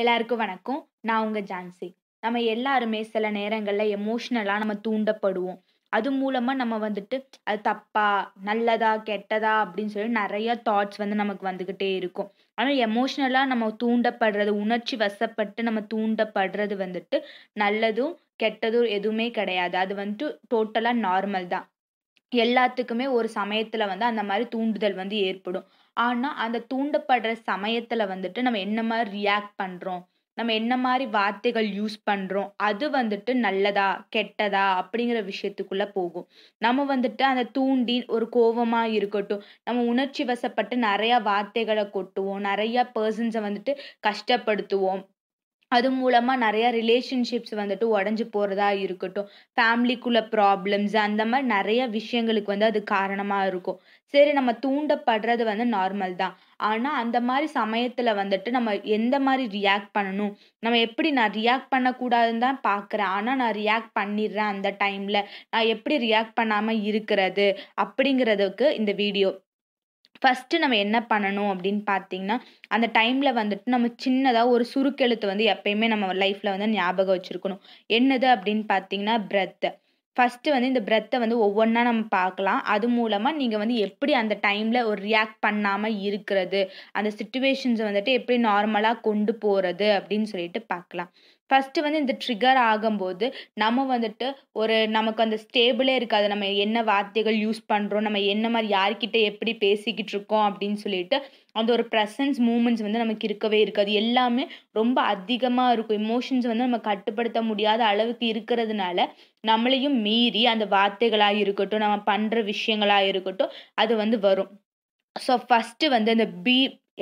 எல்லாருக்கும் வணக்கம் நான் உங்க ஜான்சி நம்ம எல்லாருமே சில நேரங்களில் எமோஷ்னலாக நம்ம தூண்டப்படுவோம் அது மூலமாக நம்ம வந்துட்டு அது தப்பா நல்லதா கெட்டதா அப்படின்னு சொல்லி நிறைய தாட்ஸ் வந்து நமக்கு வந்துக்கிட்டே இருக்கும் ஆனால் எமோஷ்னலாக நம்ம தூண்டப்படுறது உணர்ச்சி வசப்பட்டு நம்ம தூண்டப்படுறது வந்துட்டு நல்லதும் கெட்டதும் எதுவுமே கிடையாது அது வந்துட்டு டோட்டலாக நார்மல் தான் எல்லாத்துக்குமே ஒரு சமயத்தில் வந்து அந்த மாதிரி தூண்டுதல் வந்து ஏற்படும் ஆனால் அந்த தூண்டப்படுற சமயத்தில் வந்துட்டு நம்ம என்ன மாதிரி ரியாக்ட் பண்ணுறோம் நம்ம என்ன மாதிரி வார்த்தைகள் யூஸ் பண்ணுறோம் அது வந்துட்டு நல்லதா கெட்டதா அப்படிங்கிற விஷயத்துக்குள்ளே போகும் நம்ம வந்துட்டு அந்த தூண்டி ஒரு கோபமாக இருக்கட்டும் நம்ம உணர்ச்சி வசப்பட்டு நிறையா வார்த்தைகளை கொட்டுவோம் நிறையா பர்சன்ஸை வந்துட்டு கஷ்டப்படுத்துவோம் அது மூலமாக நிறையா ரிலேஷன்ஷிப்ஸ் வந்துட்டு உடஞ்சி போகிறதா இருக்கட்டும் ஃபேமிலிக்குள்ளே ப்ராப்ளம்ஸ் அந்த மாதிரி நிறைய விஷயங்களுக்கு வந்து அது காரணமாக இருக்கும் சரி நம்ம தூண்டப்படுறது வந்து நார்மல் தான் ஆனால் அந்த மாதிரி சமயத்தில் வந்துட்டு நம்ம எந்த மாதிரி ரியாக்ட் பண்ணணும் நம்ம எப்படி நான் ரியாக்ட் பண்ணக்கூடாதுன்னு தான் பார்க்குறேன் ஆனால் நான் ரியாக்ட் பண்ணிடுறேன் அந்த டைமில் நான் எப்படி ரியாக்ட் பண்ணாமல் இருக்கிறது அப்படிங்கிறதுக்கு இந்த வீடியோ ஃபஸ்ட்டு நம்ம என்ன பண்ணணும் அப்படின்னு பார்த்தீங்கன்னா அந்த டைமில் வந்துட்டு நம்ம சின்னதாக ஒரு சுருக்கெழுத்து வந்து எப்பயுமே நம்ம லைஃப்பில் வந்து ஞாபகம் வச்சுருக்கணும் என்னது அப்படின்னு பார்த்தீங்கன்னா பிரெத்து ஃபஸ்ட்டு வந்து இந்த பிரெத்தை வந்து ஒவ்வொன்றா நம்ம பார்க்கலாம் அது மூலமாக நீங்கள் வந்து எப்படி அந்த டைமில் ஒரு ரியாக்ட் பண்ணாமல் இருக்கிறது அந்த சுச்சுவேஷன்ஸை வந்துட்டு எப்படி நார்மலாக கொண்டு போகிறது அப்படின்னு சொல்லிட்டு பார்க்கலாம் ஃபஸ்ட்டு வந்து இந்த ட்ரிகர் ஆகும்போது நம்ம வந்துட்டு ஒரு நமக்கு அந்த ஸ்டேபிளே இருக்காது நம்ம என்ன வார்த்தைகள் யூஸ் பண்ணுறோம் நம்ம என்ன மாதிரி யார்கிட்ட எப்படி பேசிக்கிட்டு இருக்கோம் அப்படின்னு சொல்லிட்டு அந்த ஒரு ப்ரெசன்ஸ் மூமெண்ட்ஸ் வந்து நமக்கு இருக்கவே இருக்காது எல்லாமே ரொம்ப அதிகமாக இருக்கும் இமோஷன்ஸ் வந்து நம்ம கட்டுப்படுத்த முடியாத அளவுக்கு இருக்கிறதுனால நம்மளையும் மீறி அந்த வார்த்தைகளாக இருக்கட்டும் நம்ம பண்ணுற விஷயங்களாக இருக்கட்டும் அது வந்து வரும் ஸோ ஃபஸ்ட்டு வந்து அந்த பி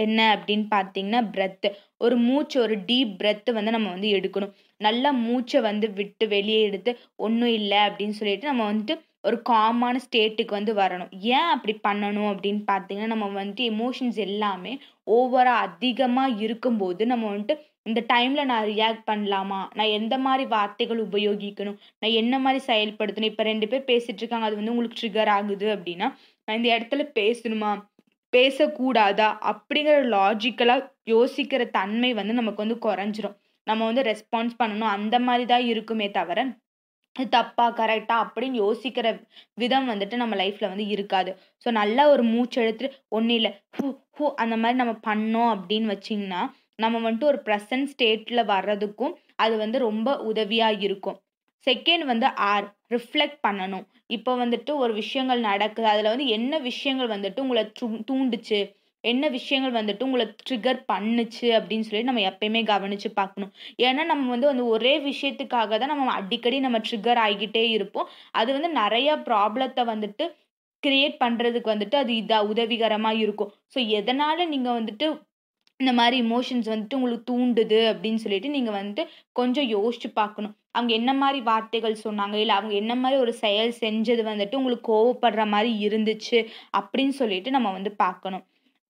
என்ன அப்படின்னு பார்த்தீங்கன்னா பிரெத்து ஒரு மூச்சு ஒரு டீப் பிரெத்து வந்து நம்ம வந்து எடுக்கணும் நல்லா மூச்சை வந்து விட்டு வெளியே எடுத்து ஒன்றும் இல்லை அப்படின்னு சொல்லிட்டு நம்ம வந்துட்டு ஒரு காமான ஸ்டேட்டுக்கு வந்து வரணும் ஏன் அப்படி பண்ணணும் அப்படின்னு பார்த்தீங்கன்னா நம்ம வந்துட்டு எமோஷன்ஸ் எல்லாமே ஓவராக அதிகமாக இருக்கும்போது நம்ம வந்துட்டு இந்த டைமில் நான் ரியாக்ட் பண்ணலாமா நான் எந்த மாதிரி வார்த்தைகள் உபயோகிக்கணும் நான் என்ன மாதிரி செயல்படுத்தணும் இப்போ ரெண்டு பேர் பேசிகிட்டு இருக்காங்க அது வந்து உங்களுக்கு ட்ரிகர் ஆகுது அப்படின்னா நான் இந்த இடத்துல பேசணுமா பேசக்கூடாதா அப்படிங்கிற லாஜிக்கலாக யோசிக்கிற தன்மை வந்து நமக்கு வந்து குறைஞ்சிரும் நம்ம வந்து ரெஸ்பான்ஸ் பண்ணணும் அந்த மாதிரி தான் இருக்குமே தவிர தப்பா கரெக்டா அப்படின்னு யோசிக்கிற விதம் வந்துட்டு நம்ம லைஃப்ல வந்து இருக்காது ஸோ நல்லா ஒரு மூச்சு எடுத்துட்டு ஒன்றும் இல்லை ஹூ ஹூ அந்த மாதிரி நம்ம பண்ணோம் அப்படின்னு வச்சிங்கன்னா நம்ம வந்துட்டு ஒரு ப்ரெசன்ட் ஸ்டேட்டில் வர்றதுக்கும் அது வந்து ரொம்ப உதவியாக இருக்கும் செகண்ட் வந்து ஆர் ரிஃப்ளெக்ட் பண்ணணும் இப்போ வந்துட்டு ஒரு விஷயங்கள் நடக்குது அதில் வந்து என்ன விஷயங்கள் வந்துட்டு உங்களை தூண்டுச்சு என்ன விஷயங்கள் வந்துட்டு உங்களை ட்ரிகர் பண்ணுச்சு அப்படின்னு சொல்லி நம்ம எப்பயுமே கவனித்து பார்க்கணும் ஏன்னா நம்ம வந்து வந்து ஒரே விஷயத்துக்காக தான் நம்ம அடிக்கடி நம்ம ட்ரிகர் ஆகிக்கிட்டே இருப்போம் அது வந்து நிறையா ப்ராப்ளத்தை வந்துட்டு கிரியேட் பண்ணுறதுக்கு வந்துட்டு அது இதாக உதவிகரமாக இருக்கும் ஸோ எதனால் நீங்கள் வந்துட்டு இந்த மாதிரி இமோஷன்ஸ் வந்துட்டு உங்களுக்கு தூண்டுது அப்படின்னு சொல்லிட்டு நீங்கள் வந்துட்டு கொஞ்சம் யோசிச்சு பார்க்கணும் அவங்க என்ன மாதிரி வார்த்தைகள் சொன்னாங்க இல்லை அவங்க என்ன மாதிரி ஒரு செயல் செஞ்சது வந்துட்டு உங்களுக்கு கோவப்படுற மாதிரி இருந்துச்சு அப்படின்னு சொல்லிட்டு நம்ம வந்து பார்க்கணும்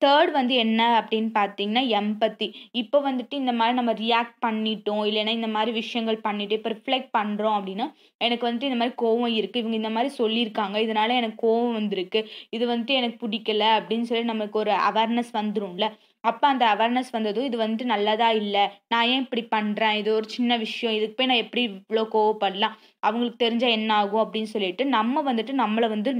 தேர்ட் வந்து என்ன அப்படின்னு பார்த்தீங்கன்னா எம்பத்தி இப்போ வந்துட்டு இந்த மாதிரி நம்ம ரியாக்ட் பண்ணிட்டோம் இல்லைன்னா இந்த மாதிரி விஷயங்கள் பண்ணிட்டு இப்போ ரிஃப்ளெக்ட் பண்ணுறோம் அப்படின்னா எனக்கு வந்துட்டு இந்த மாதிரி கோவம் இருக்குது இவங்க இந்த மாதிரி சொல்லியிருக்காங்க இதனால எனக்கு கோவம் வந்திருக்கு இது வந்துட்டு எனக்கு பிடிக்கல அப்படின்னு சொல்லி நம்மளுக்கு ஒரு அவேர்னஸ் வந்துடும்ல அப்போ அந்த அவேர்னஸ் வந்ததும் இது வந்துட்டு நல்லதா இல்லை நான் ஏன் இப்படி பண்ணுறேன் இது ஒரு சின்ன விஷயம் இதுக்கு போய் நான் எப்படி இவ்வளோ கோவப்படலாம் அவங்களுக்கு தெரிஞ்சால் என்ன ஆகும் அப்படின்னு சொல்லிட்டு நம்ம வந்துட்டு நம்மளை வந்து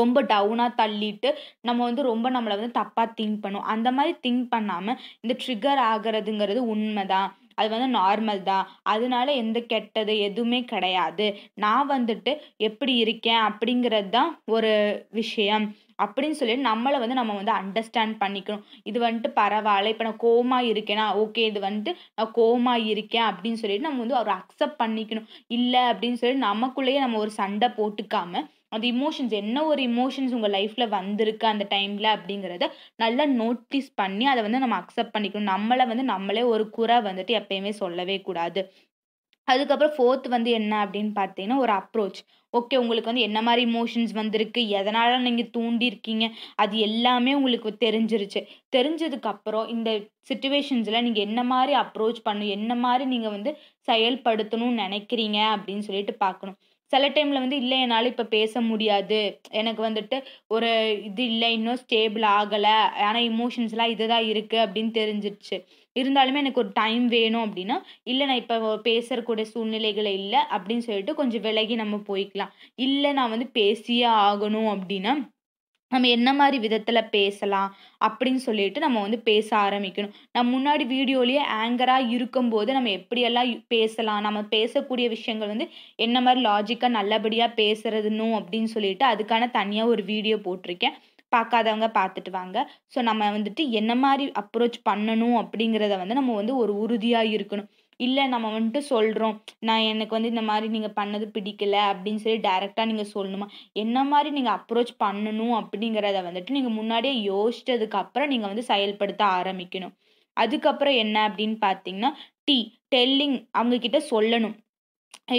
ரொம்ப டவுனாக தள்ளிட்டு நம்ம வந்து ரொம்ப நம்மளை வந்து தப்பாக திங்க் பண்ணும் அந்த மாதிரி திங்க் பண்ணாமல் இந்த ட்ரிகர் ஆகிறதுங்கிறது உண்மை தான் அது வந்து நார்மல் தான் அதனால எந்த கெட்டது எதுவுமே கிடையாது நான் வந்துட்டு எப்படி இருக்கேன் அப்படிங்கிறது தான் ஒரு விஷயம் அப்படின்னு சொல்லி நம்மளை வந்து நம்ம வந்து அண்டர்ஸ்டாண்ட் பண்ணிக்கணும் இது வந்துட்டு பரவாயில்ல இப்போ நான் கோமா இருக்கேனா ஓகே இது வந்துட்டு நான் கோமா இருக்கேன் அப்படின்னு சொல்லிட்டு நம்ம வந்து அவரை அக்செப்ட் பண்ணிக்கணும் இல்லை அப்படின்னு சொல்லிட்டு நமக்குள்ளேயே நம்ம ஒரு சண்டை போட்டுக்காம அந்த இமோஷன்ஸ் என்ன ஒரு இமோஷன்ஸ் உங்கள் லைஃப்பில் வந்திருக்கு அந்த டைமில் அப்படிங்கிறத நல்லா நோட்டீஸ் பண்ணி அதை வந்து நம்ம அக்செப்ட் பண்ணிக்கணும் நம்மளை வந்து நம்மளே ஒரு குறை வந்துட்டு எப்பயுமே சொல்லவே கூடாது அதுக்கப்புறம் ஃபோர்த் வந்து என்ன அப்படின்னு பார்த்தீங்கன்னா ஒரு அப்ரோச் ஓகே உங்களுக்கு வந்து என்ன மாதிரி இமோஷன்ஸ் வந்திருக்கு எதனால் நீங்கள் தூண்டியிருக்கீங்க அது எல்லாமே உங்களுக்கு தெரிஞ்சிருச்சு தெரிஞ்சதுக்கப்புறம் இந்த சுச்சுவேஷன்ஸில் நீங்கள் என்ன மாதிரி அப்ரோச் பண்ணணும் என்ன மாதிரி நீங்கள் வந்து செயல்படுத்தணும்னு நினைக்கிறீங்க அப்படின்னு சொல்லிட்டு பார்க்கணும் சில டைமில் வந்து இல்லை என்னால் இப்போ பேச முடியாது எனக்கு வந்துட்டு ஒரு இது இல்லை இன்னும் ஸ்டேபிள் ஆகலை ஆனால் இமோஷன்ஸ்லாம் இதுதான் இருக்குது அப்படின்னு தெரிஞ்சிருச்சு இருந்தாலுமே எனக்கு ஒரு டைம் வேணும் அப்படின்னா இல்லை நான் இப்போ பேசக்கூடிய சூழ்நிலைகளை இல்லை அப்படின்னு சொல்லிட்டு கொஞ்சம் விலகி நம்ம போய்க்கலாம் இல்லை நான் வந்து பேசியே ஆகணும் அப்படின்னா நம்ம என்ன மாதிரி விதத்தில் பேசலாம் அப்படின்னு சொல்லிட்டு நம்ம வந்து பேச ஆரம்பிக்கணும் நம்ம முன்னாடி வீடியோலேயே ஆங்கராக இருக்கும்போது நம்ம எப்படியெல்லாம் பேசலாம் நம்ம பேசக்கூடிய விஷயங்கள் வந்து என்ன மாதிரி லாஜிக்காக நல்லபடியாக பேசுறதுன்னு அப்படின்னு சொல்லிட்டு அதுக்கான தனியாக ஒரு வீடியோ போட்டிருக்கேன் பார்க்காதவங்க பார்த்துட்டு வாங்க ஸோ நம்ம வந்துட்டு என்ன மாதிரி அப்ரோச் பண்ணணும் அப்படிங்கிறத வந்து நம்ம வந்து ஒரு உறுதியாக இருக்கணும் இல்லை நம்ம வந்துட்டு சொல்கிறோம் நான் எனக்கு வந்து இந்த மாதிரி நீங்கள் பண்ணது பிடிக்கல அப்படின்னு சொல்லி டைரெக்டாக நீங்கள் சொல்லணுமா என்ன மாதிரி நீங்கள் அப்ரோச் பண்ணணும் அப்படிங்கிறத வந்துட்டு நீங்கள் முன்னாடியே யோசித்ததுக்கப்புறம் நீங்கள் வந்து செயல்படுத்த ஆரம்பிக்கணும் அதுக்கப்புறம் என்ன அப்படின்னு பார்த்தீங்கன்னா டீ டெல்லிங் அவங்கக்கிட்ட சொல்லணும்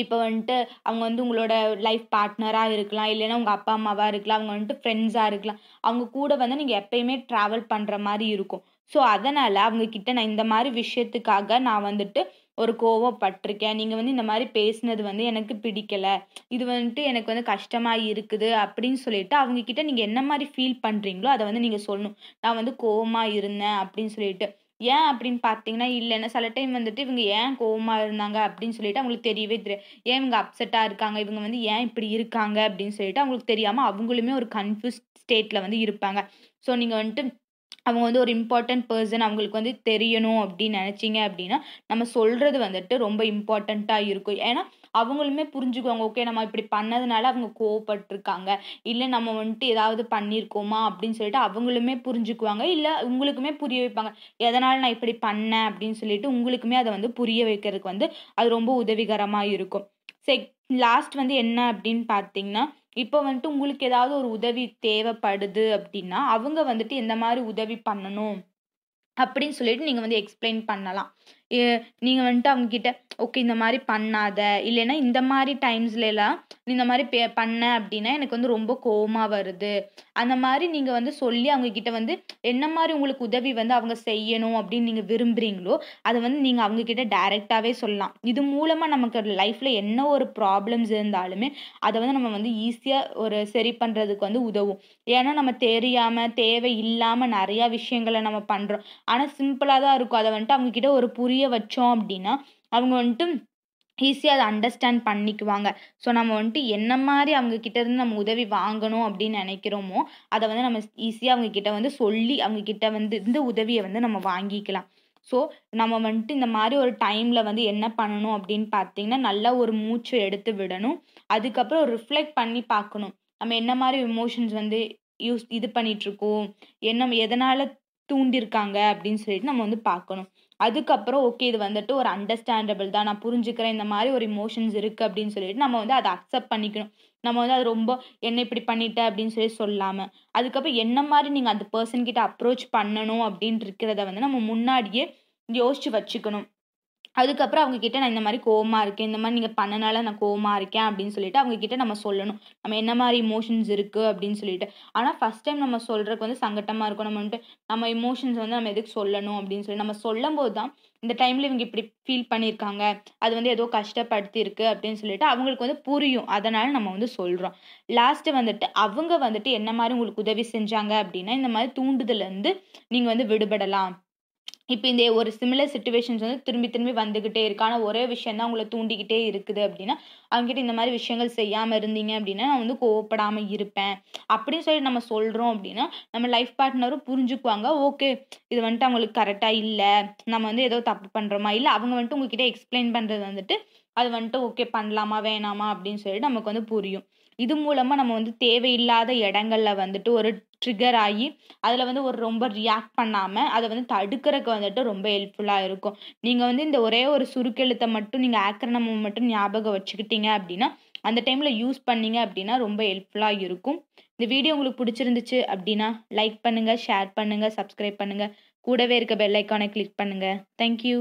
இப்போ வந்துட்டு அவங்க வந்து உங்களோட லைஃப் பார்ட்னராக இருக்கலாம் இல்லைன்னா உங்கள் அப்பா அம்மாவாக இருக்கலாம் அவங்க வந்துட்டு ஃப்ரெண்ட்ஸாக இருக்கலாம் அவங்க கூட வந்து நீங்கள் எப்பயுமே ட்ராவல் பண்ணுற மாதிரி இருக்கும் ஸோ அதனால் அவங்கக்கிட்ட நான் இந்த மாதிரி விஷயத்துக்காக நான் வந்துட்டு ஒரு கோவப்பட்டிருக்கேன் நீங்கள் வந்து இந்த மாதிரி பேசினது வந்து எனக்கு பிடிக்கலை இது வந்துட்டு எனக்கு வந்து கஷ்டமாக இருக்குது அப்படின்னு சொல்லிட்டு அவங்கக்கிட்ட நீங்கள் என்ன மாதிரி ஃபீல் பண்ணுறீங்களோ அதை வந்து நீங்கள் சொல்லணும் நான் வந்து கோவமாக இருந்தேன் அப்படின்னு சொல்லிட்டு ஏன் அப்படின்னு பார்த்தீங்கன்னா இல்லைன்னா சில டைம் வந்துட்டு இவங்க ஏன் கோவமாக இருந்தாங்க அப்படின்னு சொல்லிட்டு அவங்களுக்கு தெரியவே தெரியும் ஏன் இவங்க அப்செட்டாக இருக்காங்க இவங்க வந்து ஏன் இப்படி இருக்காங்க அப்படின்னு சொல்லிட்டு அவங்களுக்கு தெரியாமல் அவங்களுமே ஒரு கன்ஃபியூஸ் ஸ்டேட்டில் வந்து இருப்பாங்க ஸோ நீங்கள் வந்துட்டு அவங்க வந்து ஒரு இம்பார்ட்டண்ட் பர்சன் அவங்களுக்கு வந்து தெரியணும் அப்படின்னு நினச்சிங்க அப்படின்னா நம்ம சொல்கிறது வந்துட்டு ரொம்ப இம்பார்ட்டண்ட்டாக இருக்கும் ஏன்னா அவங்களுமே புரிஞ்சுக்குவாங்க ஓகே நம்ம இப்படி பண்ணதுனால அவங்க கோவப்பட்டிருக்காங்க இல்லை நம்ம வந்துட்டு ஏதாவது பண்ணியிருக்கோமா அப்படின்னு சொல்லிட்டு அவங்களுமே புரிஞ்சுக்குவாங்க இல்லை உங்களுக்குமே புரிய வைப்பாங்க எதனால் நான் இப்படி பண்ணேன் அப்படின்னு சொல்லிட்டு உங்களுக்குமே அதை வந்து புரிய வைக்கிறதுக்கு வந்து அது ரொம்ப உதவிகரமாக இருக்கும் செக் லாஸ்ட் வந்து என்ன அப்படின்னு பார்த்தீங்கன்னா இப்போ வந்துட்டு உங்களுக்கு ஏதாவது ஒரு உதவி தேவைப்படுது அப்படின்னா அவங்க வந்துட்டு எந்த மாதிரி உதவி பண்ணணும் அப்படின்னு சொல்லிட்டு நீங்கள் வந்து எக்ஸ்பிளைன் பண்ணலாம் நீங்கள் வந்துட்டு அவங்க கிட்ட ஓகே இந்த மாதிரி பண்ணாத இல்லைன்னா இந்த மாதிரி டைம்ஸ்லலாம் இந்த மாதிரி பே பண்ண அப்படின்னா எனக்கு வந்து ரொம்ப கோமா வருது அந்த மாதிரி நீங்கள் வந்து சொல்லி அவங்க கிட்ட வந்து என்ன மாதிரி உங்களுக்கு உதவி வந்து அவங்க செய்யணும் அப்படின்னு நீங்கள் விரும்புகிறீங்களோ அதை வந்து நீங்கள் அவங்கக்கிட்ட டைரக்டாவே சொல்லலாம் இது மூலமாக நமக்கு லைஃப்பில் என்ன ஒரு ப்ராப்ளம்ஸ் இருந்தாலுமே அதை வந்து நம்ம வந்து ஈஸியாக ஒரு சரி பண்ணுறதுக்கு வந்து உதவும் ஏன்னா நம்ம தெரியாமல் தேவை இல்லாமல் நிறையா விஷயங்களை நம்ம பண்ணுறோம் ஆனால் சிம்பிளாக தான் இருக்கும் அதை வந்துட்டு அவங்கக்கிட்ட ஒரு புரிய புரிய வச்சோம் அப்படின்னா அவங்க வந்துட்டு ஈஸியாக அதை அண்டர்ஸ்டாண்ட் பண்ணிக்குவாங்க ஸோ நம்ம வந்துட்டு என்ன மாதிரி அவங்க இருந்து நம்ம உதவி வாங்கணும் அப்படின்னு நினைக்கிறோமோ அதை வந்து நம்ம ஈஸியாக அவங்க கிட்ட வந்து சொல்லி அவங்க கிட்ட வந்து இந்த உதவியை வந்து நம்ம வாங்கிக்கலாம் ஸோ நம்ம வந்துட்டு இந்த மாதிரி ஒரு டைமில் வந்து என்ன பண்ணணும் அப்படின்னு பார்த்தீங்கன்னா நல்லா ஒரு மூச்சு எடுத்து விடணும் அதுக்கப்புறம் ரிஃப்ளெக்ட் பண்ணி பார்க்கணும் நம்ம என்ன மாதிரி எமோஷன்ஸ் வந்து யூஸ் இது பண்ணிகிட்ருக்கோம் என்ன எதனால் தூண்டியிருக்காங்க அப்படின்னு சொல்லிட்டு நம்ம வந்து பார்க்கணும் அதுக்கப்புறம் ஓகே இது வந்துட்டு ஒரு அண்டர்ஸ்டாண்டபிள் தான் நான் புரிஞ்சுக்கிறேன் இந்த மாதிரி ஒரு இமோஷன்ஸ் இருக்குது அப்படின்னு சொல்லிட்டு நம்ம வந்து அதை அக்செப்ட் பண்ணிக்கணும் நம்ம வந்து அது ரொம்ப என்ன இப்படி பண்ணிட்டேன் அப்படின்னு சொல்லி சொல்லாமல் அதுக்கப்புறம் என்ன மாதிரி நீங்கள் அந்த பர்சன்கிட்ட அப்ரோச் பண்ணணும் அப்படின்ட்டு இருக்கிறத வந்து நம்ம முன்னாடியே யோசிச்சு வச்சுக்கணும் அதுக்கப்புறம் அவங்க கிட்ட நான் இந்த மாதிரி கோவமாக இருக்கேன் இந்த மாதிரி நீங்கள் பண்ணனால நான் கோவமாக இருக்கேன் அப்படின்னு சொல்லிட்டு அவங்கக்கிட்ட நம்ம சொல்லணும் நம்ம என்ன மாதிரி இமோஷன்ஸ் இருக்குது அப்படின்னு சொல்லிட்டு ஆனால் ஃபஸ்ட் டைம் நம்ம சொல்கிறதுக்கு வந்து சங்கட்டமாக இருக்கும் நம்ம வந்துட்டு நம்ம இமோஷன்ஸ் வந்து நம்ம எதுக்கு சொல்லணும் அப்படின்னு சொல்லி நம்ம சொல்லும் தான் இந்த டைமில் இவங்க இப்படி ஃபீல் பண்ணியிருக்காங்க அது வந்து ஏதோ கஷ்டப்படுத்தியிருக்கு அப்படின்னு சொல்லிட்டு அவங்களுக்கு வந்து புரியும் அதனால் நம்ம வந்து சொல்கிறோம் லாஸ்ட்டு வந்துட்டு அவங்க வந்துட்டு என்ன மாதிரி உங்களுக்கு உதவி செஞ்சாங்க அப்படின்னா இந்த மாதிரி வந்து நீங்கள் வந்து விடுபடலாம் இப்போ இந்த ஒரு சிமிலர் சுச்சுவேஷன்ஸ் வந்து திரும்பி திரும்பி வந்துக்கிட்டே இருக்கு ஆனால் ஒரே விஷயம் தான் உங்களை தூண்டிக்கிட்டே இருக்குது அப்படின்னா அவங்ககிட்ட இந்த மாதிரி விஷயங்கள் செய்யாமல் இருந்தீங்க அப்படின்னா நான் வந்து கோவப்படாமல் இருப்பேன் அப்படின்னு சொல்லி நம்ம சொல்கிறோம் அப்படின்னா நம்ம லைஃப் பார்ட்னரும் புரிஞ்சுக்குவாங்க ஓகே இது வந்துட்டு அவங்களுக்கு கரெக்டாக இல்லை நம்ம வந்து ஏதோ தப்பு பண்ணுறோமா இல்லை அவங்க வந்துட்டு உங்ககிட்ட எக்ஸ்பிளைன் பண்ணுறது வந்துட்டு அது வந்துட்டு ஓகே பண்ணலாமா வேணாமா அப்படின்னு சொல்லிட்டு நமக்கு வந்து புரியும் இது மூலமாக நம்ம வந்து தேவையில்லாத இடங்களில் வந்துட்டு ஒரு ட்ரிகர் ஆகி அதில் வந்து ஒரு ரொம்ப ரியாக்ட் பண்ணாமல் அதை வந்து தடுக்கிறதுக்கு வந்துட்டு ரொம்ப ஹெல்ப்ஃபுல்லாக இருக்கும் நீங்கள் வந்து இந்த ஒரே ஒரு சுருக்கெழுத்தை மட்டும் நீங்கள் ஆக்கிரணமும் மட்டும் ஞாபகம் வச்சுக்கிட்டீங்க அப்படின்னா அந்த டைமில் யூஸ் பண்ணீங்க அப்படின்னா ரொம்ப ஹெல்ப்ஃபுல்லாக இருக்கும் இந்த வீடியோ உங்களுக்கு பிடிச்சிருந்துச்சு அப்படின்னா லைக் பண்ணுங்கள் ஷேர் பண்ணுங்கள் சப்ஸ்கிரைப் பண்ணுங்கள் கூடவே இருக்க பெல் ஐக்கானை கிளிக் பண்ணுங்கள் தேங்க்யூ